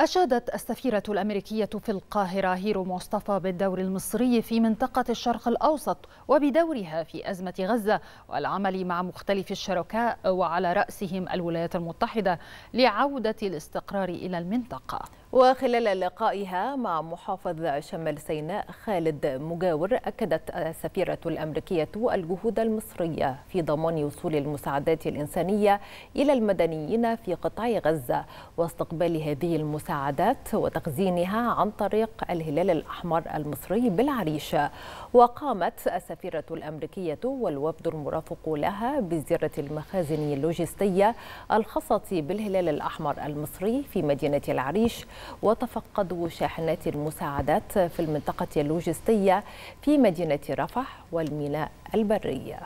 أشادت السفيرة الأمريكية في القاهرة هيرو مصطفى بالدور المصري في منطقة الشرق الأوسط وبدورها في أزمة غزة والعمل مع مختلف الشركاء وعلى رأسهم الولايات المتحدة لعودة الاستقرار إلى المنطقة وخلال لقائها مع محافظ شمال سيناء خالد مجاور أكدت السفيرة الأمريكية الجهود المصرية في ضمان وصول المساعدات الإنسانية إلى المدنيين في قطاع غزة واستقبال هذه المساعدات وتخزينها عن طريق الهلال الأحمر المصري بالعريش وقامت السفيرة الأمريكية والوفد المرافق لها بزيارة المخازن اللوجستية الخاصة بالهلال الأحمر المصري في مدينة العريش وتفقدوا شاحنات المساعدات في المنطقة اللوجستية في مدينة رفح والميناء البري